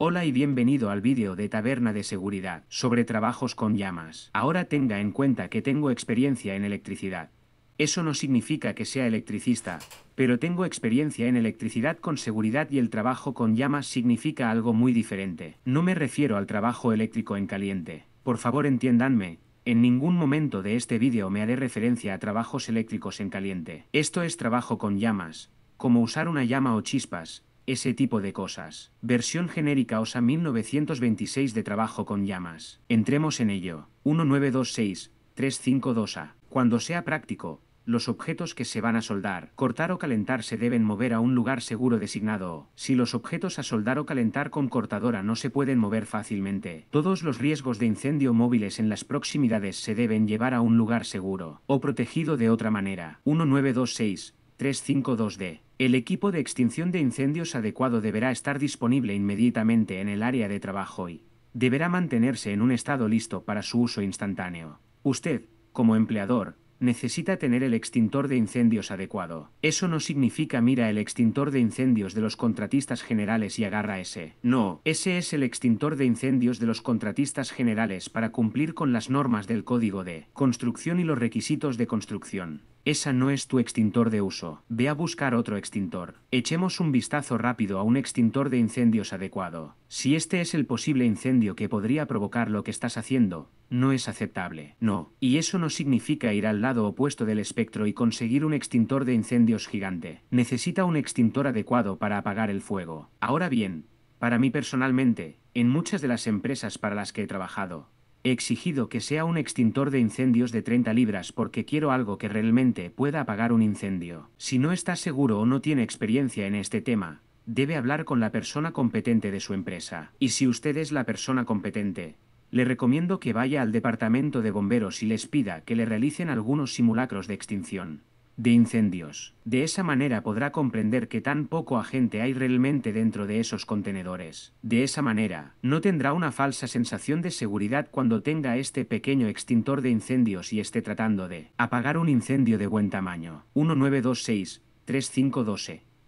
Hola y bienvenido al vídeo de Taberna de Seguridad sobre trabajos con llamas. Ahora tenga en cuenta que tengo experiencia en electricidad. Eso no significa que sea electricista, pero tengo experiencia en electricidad con seguridad y el trabajo con llamas significa algo muy diferente. No me refiero al trabajo eléctrico en caliente. Por favor entiéndanme, en ningún momento de este vídeo me haré referencia a trabajos eléctricos en caliente. Esto es trabajo con llamas, como usar una llama o chispas, ese tipo de cosas. Versión genérica OSA 1926 de trabajo con llamas. Entremos en ello. 1926 352A. Cuando sea práctico, los objetos que se van a soldar, cortar o calentar se deben mover a un lugar seguro designado. Si los objetos a soldar o calentar con cortadora no se pueden mover fácilmente, todos los riesgos de incendio móviles en las proximidades se deben llevar a un lugar seguro o protegido de otra manera. 1926 352D. El equipo de extinción de incendios adecuado deberá estar disponible inmediatamente en el área de trabajo y deberá mantenerse en un estado listo para su uso instantáneo. Usted, como empleador, necesita tener el extintor de incendios adecuado. Eso no significa mira el extintor de incendios de los contratistas generales y agarra ese. No, ese es el extintor de incendios de los contratistas generales para cumplir con las normas del código de construcción y los requisitos de construcción. Esa no es tu extintor de uso. Ve a buscar otro extintor. Echemos un vistazo rápido a un extintor de incendios adecuado. Si este es el posible incendio que podría provocar lo que estás haciendo, no es aceptable. No. Y eso no significa ir al lado opuesto del espectro y conseguir un extintor de incendios gigante. Necesita un extintor adecuado para apagar el fuego. Ahora bien, para mí personalmente, en muchas de las empresas para las que he trabajado, He exigido que sea un extintor de incendios de 30 libras porque quiero algo que realmente pueda apagar un incendio. Si no está seguro o no tiene experiencia en este tema, debe hablar con la persona competente de su empresa. Y si usted es la persona competente, le recomiendo que vaya al departamento de bomberos y les pida que le realicen algunos simulacros de extinción de incendios. De esa manera podrá comprender que tan poco agente hay realmente dentro de esos contenedores. De esa manera, no tendrá una falsa sensación de seguridad cuando tenga este pequeño extintor de incendios y esté tratando de apagar un incendio de buen tamaño. 1926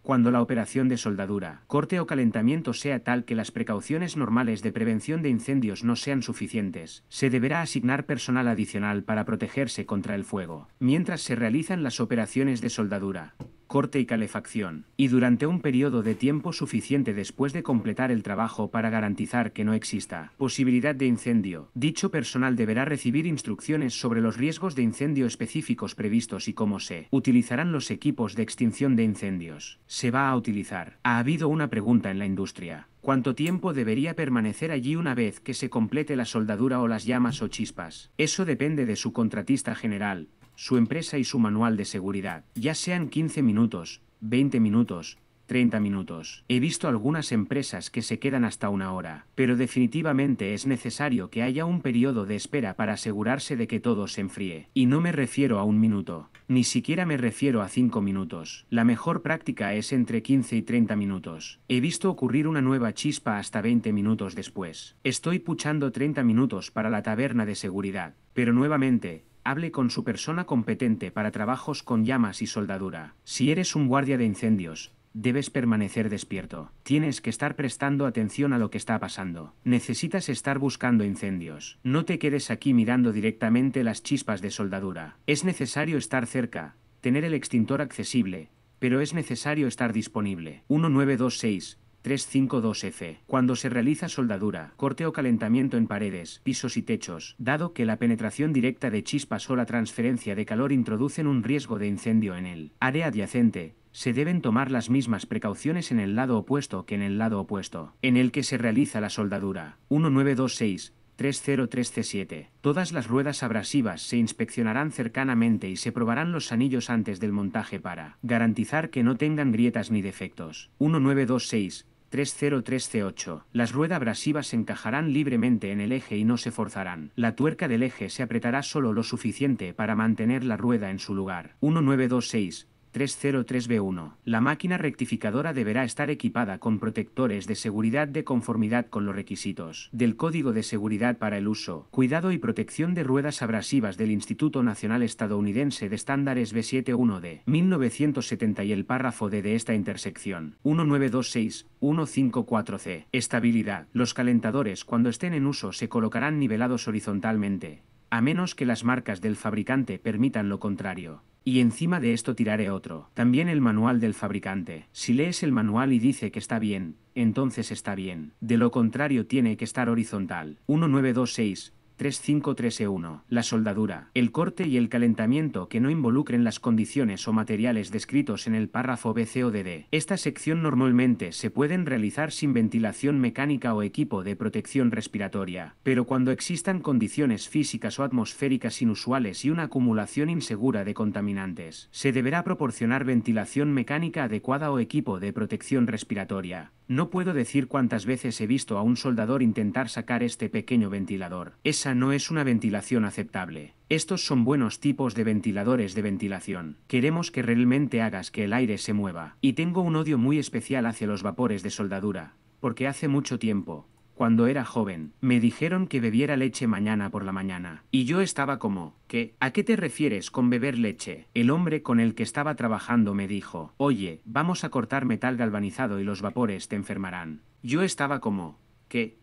cuando la operación de soldadura, corte o calentamiento sea tal que las precauciones normales de prevención de incendios no sean suficientes, se deberá asignar personal adicional para protegerse contra el fuego, mientras se realizan las operaciones de soldadura corte y calefacción, y durante un periodo de tiempo suficiente después de completar el trabajo para garantizar que no exista posibilidad de incendio. Dicho personal deberá recibir instrucciones sobre los riesgos de incendio específicos previstos y cómo se utilizarán los equipos de extinción de incendios. Se va a utilizar. Ha habido una pregunta en la industria. ¿Cuánto tiempo debería permanecer allí una vez que se complete la soldadura o las llamas o chispas? Eso depende de su contratista general, su empresa y su manual de seguridad, ya sean 15 minutos, 20 minutos, 30 minutos. He visto algunas empresas que se quedan hasta una hora, pero definitivamente es necesario que haya un periodo de espera para asegurarse de que todo se enfríe. Y no me refiero a un minuto, ni siquiera me refiero a 5 minutos. La mejor práctica es entre 15 y 30 minutos. He visto ocurrir una nueva chispa hasta 20 minutos después. Estoy puchando 30 minutos para la taberna de seguridad, pero nuevamente, hable con su persona competente para trabajos con llamas y soldadura. Si eres un guardia de incendios, debes permanecer despierto. Tienes que estar prestando atención a lo que está pasando. Necesitas estar buscando incendios. No te quedes aquí mirando directamente las chispas de soldadura. Es necesario estar cerca, tener el extintor accesible, pero es necesario estar disponible. 1926 352F, cuando se realiza soldadura, corte o calentamiento en paredes, pisos y techos, dado que la penetración directa de chispas o la transferencia de calor introducen un riesgo de incendio en el área adyacente, se deben tomar las mismas precauciones en el lado opuesto que en el lado opuesto, en el que se realiza la soldadura. 1926, 303C7. Todas las ruedas abrasivas se inspeccionarán cercanamente y se probarán los anillos antes del montaje para garantizar que no tengan grietas ni defectos. 1926. 303C8. Las ruedas abrasivas se encajarán libremente en el eje y no se forzarán. La tuerca del eje se apretará solo lo suficiente para mantener la rueda en su lugar. 1926. 303B1. La máquina rectificadora deberá estar equipada con protectores de seguridad de conformidad con los requisitos del Código de Seguridad para el Uso, Cuidado y Protección de Ruedas Abrasivas del Instituto Nacional Estadounidense de Estándares B71D 1970 y el párrafo D de esta intersección. 1926-154C. Estabilidad. Los calentadores cuando estén en uso se colocarán nivelados horizontalmente, a menos que las marcas del fabricante permitan lo contrario. Y encima de esto tiraré otro. También el manual del fabricante. Si lees el manual y dice que está bien, entonces está bien. De lo contrario tiene que estar horizontal. 1926, 3531, e la soldadura, el corte y el calentamiento que no involucren las condiciones o materiales descritos en el párrafo BCODD. Esta sección normalmente se pueden realizar sin ventilación mecánica o equipo de protección respiratoria, pero cuando existan condiciones físicas o atmosféricas inusuales y una acumulación insegura de contaminantes, se deberá proporcionar ventilación mecánica adecuada o equipo de protección respiratoria. No puedo decir cuántas veces he visto a un soldador intentar sacar este pequeño ventilador. Esa no es una ventilación aceptable. Estos son buenos tipos de ventiladores de ventilación. Queremos que realmente hagas que el aire se mueva. Y tengo un odio muy especial hacia los vapores de soldadura. Porque hace mucho tiempo, cuando era joven. Me dijeron que bebiera leche mañana por la mañana. Y yo estaba como, ¿qué? ¿A qué te refieres con beber leche? El hombre con el que estaba trabajando me dijo, oye, vamos a cortar metal galvanizado y los vapores te enfermarán. Yo estaba como, ¿qué?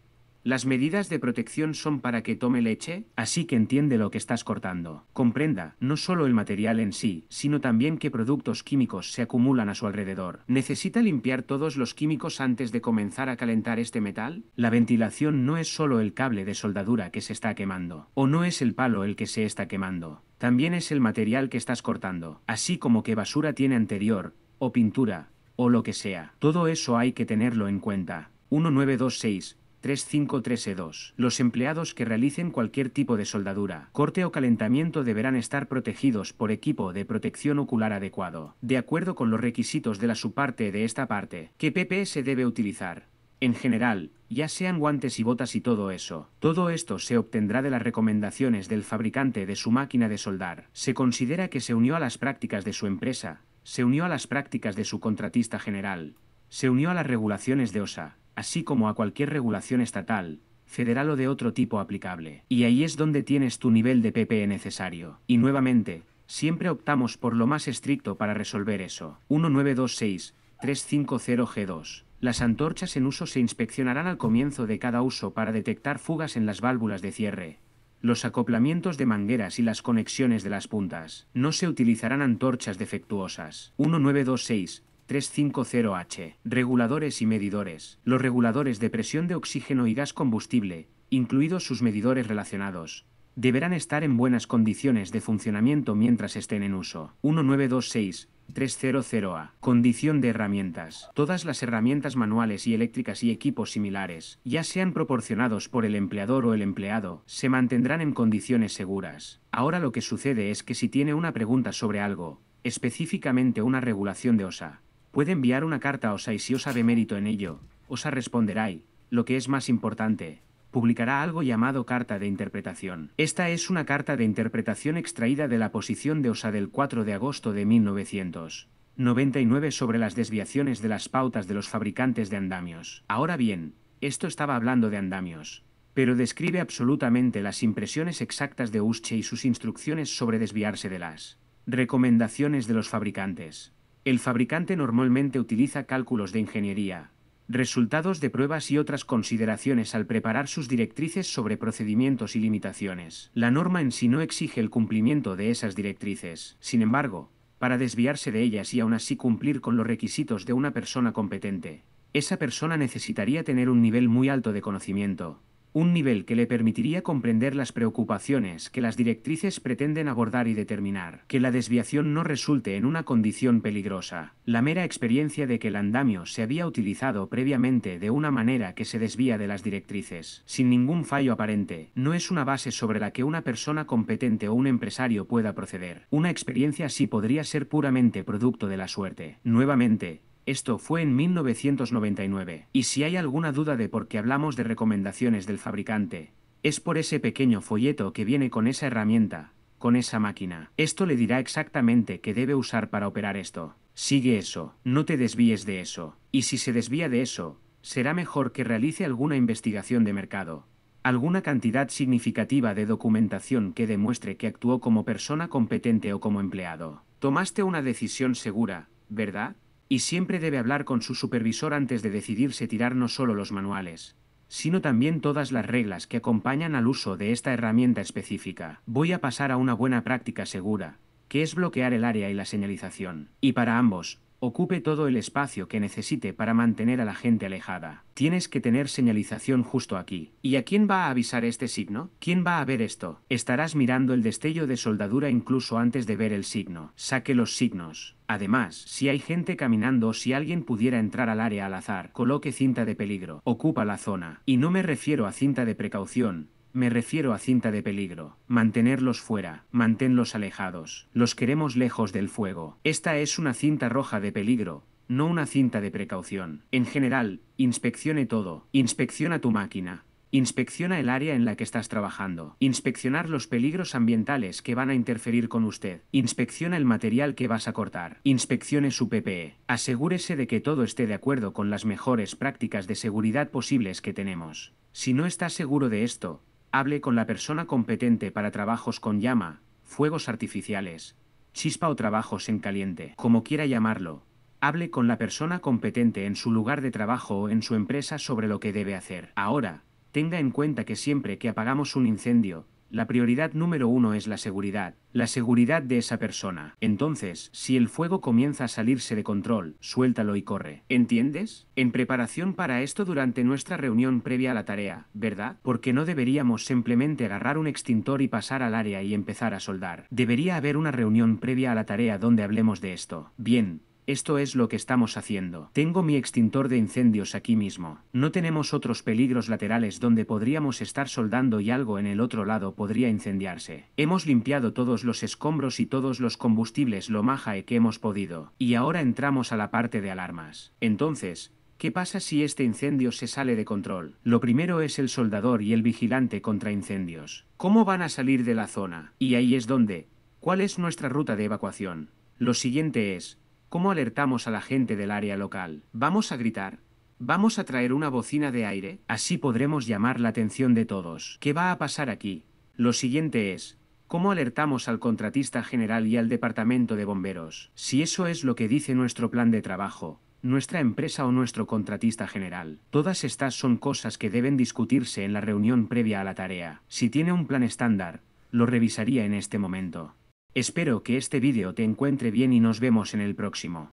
Las medidas de protección son para que tome leche, así que entiende lo que estás cortando. Comprenda, no solo el material en sí, sino también qué productos químicos se acumulan a su alrededor. ¿Necesita limpiar todos los químicos antes de comenzar a calentar este metal? La ventilación no es solo el cable de soldadura que se está quemando, o no es el palo el que se está quemando. También es el material que estás cortando, así como qué basura tiene anterior, o pintura, o lo que sea. Todo eso hay que tenerlo en cuenta. 1926 353 e Los empleados que realicen cualquier tipo de soldadura, corte o calentamiento deberán estar protegidos por equipo de protección ocular adecuado, de acuerdo con los requisitos de la subparte de esta parte, ¿qué PPS se debe utilizar. En general, ya sean guantes y botas y todo eso. Todo esto se obtendrá de las recomendaciones del fabricante de su máquina de soldar. Se considera que se unió a las prácticas de su empresa, se unió a las prácticas de su contratista general, se unió a las regulaciones de OSA, así como a cualquier regulación estatal, federal o de otro tipo aplicable. Y ahí es donde tienes tu nivel de PPE necesario. Y nuevamente, siempre optamos por lo más estricto para resolver eso. 1926-350G2. Las antorchas en uso se inspeccionarán al comienzo de cada uso para detectar fugas en las válvulas de cierre, los acoplamientos de mangueras y las conexiones de las puntas. No se utilizarán antorchas defectuosas. 1926 350H, reguladores y medidores, los reguladores de presión de oxígeno y gas combustible, incluidos sus medidores relacionados, deberán estar en buenas condiciones de funcionamiento mientras estén en uso. 1926 300A. Condición de herramientas. Todas las herramientas manuales y eléctricas y equipos similares, ya sean proporcionados por el empleador o el empleado, se mantendrán en condiciones seguras. Ahora lo que sucede es que si tiene una pregunta sobre algo, específicamente una regulación de OSA, Puede enviar una carta a Osa y si Osa de mérito en ello, Osa responderá y, lo que es más importante, publicará algo llamado carta de interpretación. Esta es una carta de interpretación extraída de la posición de Osa del 4 de agosto de 1999 sobre las desviaciones de las pautas de los fabricantes de andamios. Ahora bien, esto estaba hablando de andamios, pero describe absolutamente las impresiones exactas de Usche y sus instrucciones sobre desviarse de las recomendaciones de los fabricantes. El fabricante normalmente utiliza cálculos de ingeniería, resultados de pruebas y otras consideraciones al preparar sus directrices sobre procedimientos y limitaciones. La norma en sí no exige el cumplimiento de esas directrices. Sin embargo, para desviarse de ellas y aún así cumplir con los requisitos de una persona competente, esa persona necesitaría tener un nivel muy alto de conocimiento, un nivel que le permitiría comprender las preocupaciones que las directrices pretenden abordar y determinar, que la desviación no resulte en una condición peligrosa. La mera experiencia de que el andamio se había utilizado previamente de una manera que se desvía de las directrices, sin ningún fallo aparente, no es una base sobre la que una persona competente o un empresario pueda proceder. Una experiencia así podría ser puramente producto de la suerte. Nuevamente, esto fue en 1999. Y si hay alguna duda de por qué hablamos de recomendaciones del fabricante, es por ese pequeño folleto que viene con esa herramienta, con esa máquina. Esto le dirá exactamente qué debe usar para operar esto. Sigue eso, no te desvíes de eso. Y si se desvía de eso, será mejor que realice alguna investigación de mercado. Alguna cantidad significativa de documentación que demuestre que actuó como persona competente o como empleado. Tomaste una decisión segura, ¿verdad? Y siempre debe hablar con su supervisor antes de decidirse tirar no solo los manuales, sino también todas las reglas que acompañan al uso de esta herramienta específica. Voy a pasar a una buena práctica segura, que es bloquear el área y la señalización. Y para ambos, Ocupe todo el espacio que necesite para mantener a la gente alejada. Tienes que tener señalización justo aquí. ¿Y a quién va a avisar este signo? ¿Quién va a ver esto? Estarás mirando el destello de soldadura incluso antes de ver el signo. Saque los signos. Además, si hay gente caminando o si alguien pudiera entrar al área al azar, coloque cinta de peligro. Ocupa la zona. Y no me refiero a cinta de precaución, me refiero a cinta de peligro. Mantenerlos fuera, manténlos alejados. Los queremos lejos del fuego. Esta es una cinta roja de peligro, no una cinta de precaución. En general, inspeccione todo. Inspecciona tu máquina. Inspecciona el área en la que estás trabajando. Inspeccionar los peligros ambientales que van a interferir con usted. Inspecciona el material que vas a cortar. Inspeccione su PPE. Asegúrese de que todo esté de acuerdo con las mejores prácticas de seguridad posibles que tenemos. Si no estás seguro de esto, Hable con la persona competente para trabajos con llama, fuegos artificiales, chispa o trabajos en caliente, como quiera llamarlo. Hable con la persona competente en su lugar de trabajo o en su empresa sobre lo que debe hacer. Ahora, tenga en cuenta que siempre que apagamos un incendio, la prioridad número uno es la seguridad, la seguridad de esa persona. Entonces, si el fuego comienza a salirse de control, suéltalo y corre. ¿Entiendes? En preparación para esto durante nuestra reunión previa a la tarea, ¿verdad? Porque no deberíamos simplemente agarrar un extintor y pasar al área y empezar a soldar. Debería haber una reunión previa a la tarea donde hablemos de esto. Bien, esto es lo que estamos haciendo. Tengo mi extintor de incendios aquí mismo. No tenemos otros peligros laterales donde podríamos estar soldando y algo en el otro lado podría incendiarse. Hemos limpiado todos los escombros y todos los combustibles lo majae que hemos podido. Y ahora entramos a la parte de alarmas. Entonces, ¿Qué pasa si este incendio se sale de control? Lo primero es el soldador y el vigilante contra incendios. ¿Cómo van a salir de la zona? Y ahí es donde. ¿Cuál es nuestra ruta de evacuación? Lo siguiente es, ¿Cómo alertamos a la gente del área local? ¿Vamos a gritar? Vamos a traer una bocina de aire, así podremos llamar la atención de todos. ¿Qué va a pasar aquí? Lo siguiente es, ¿cómo alertamos al contratista general y al departamento de bomberos? Si eso es lo que dice nuestro plan de trabajo, nuestra empresa o nuestro contratista general. Todas estas son cosas que deben discutirse en la reunión previa a la tarea. Si tiene un plan estándar, lo revisaría en este momento. Espero que este vídeo te encuentre bien y nos vemos en el próximo.